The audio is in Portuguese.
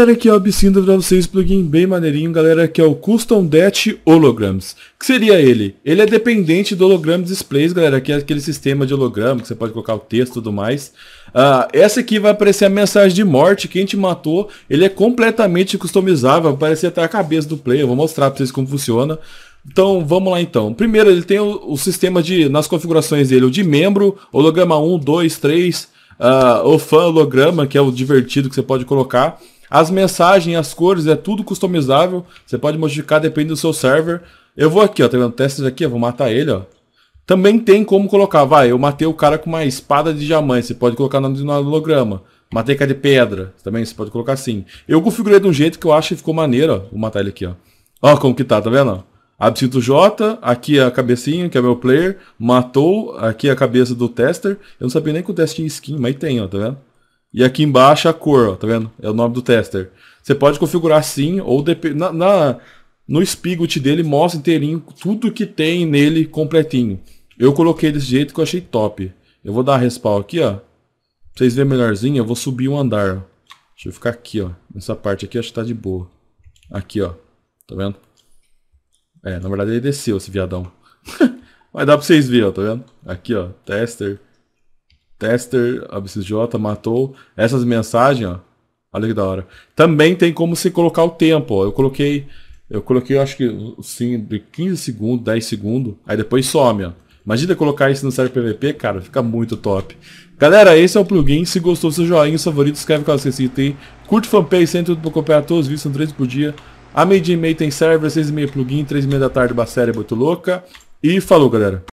galera, aqui é o Absinto para vocês, plugin bem maneirinho, galera, que é o Custom Death Holograms. que seria ele? Ele é dependente do Hologram Displays, galera, que é aquele sistema de holograma que você pode colocar o texto e tudo mais. Uh, essa aqui vai aparecer a mensagem de morte, quem te matou, ele é completamente customizável, parece aparecer até a cabeça do player, eu vou mostrar pra vocês como funciona. Então vamos lá então. Primeiro ele tem o, o sistema de, nas configurações dele, o de membro, holograma 1, 2, 3... Uh, o fã holograma, que é o divertido que você pode colocar. As mensagens, as cores, é tudo customizável. Você pode modificar dependendo do seu server. Eu vou aqui, ó, tá vendo? Testes aqui, eu vou matar ele, ó. Também tem como colocar, vai, eu matei o cara com uma espada de diamante, você pode colocar no holograma. Matei cara de pedra, também você pode colocar assim. Eu configurei de um jeito que eu acho que ficou maneiro, ó. Vou matar ele aqui, ó. Ó como que tá, tá vendo? Absinto J, aqui é a cabecinha, que é meu player, matou, aqui é a cabeça do tester. Eu não sabia nem que o teste tinha skin, mas tem, ó, tá vendo? E aqui embaixo a cor, ó, tá vendo? É o nome do tester. Você pode configurar sim, ou na, na, no Spigot dele mostra inteirinho tudo que tem nele completinho. Eu coloquei desse jeito que eu achei top. Eu vou dar respawn aqui, ó. Pra vocês verem melhorzinho, eu vou subir um andar. Ó. Deixa eu ficar aqui, ó. Nessa parte aqui acho que tá de boa. Aqui, ó. Tá vendo? É, na verdade ele desceu esse viadão. Mas dá pra vocês verem, ó, tá vendo? Aqui, ó. Tester. Tester, ABCJ, matou. Essas mensagens, ó. Olha que da hora. Também tem como se colocar o tempo, ó. Eu coloquei, eu coloquei, acho que sim, de 15 segundos, 10 segundos, aí depois some, ó. Imagina colocar isso no server PVP, cara, fica muito top. Galera, esse é o plugin. Se gostou, seu joinha, seu favorito, inscreve caso você cita aí. Curte fanpage, sem tudo pra acompanhar todos os vídeos, são três por dia. A meia-dia e meia tem server, 6 e meia plugin, 3 e meia da tarde, uma série muito Louca. E falou, galera.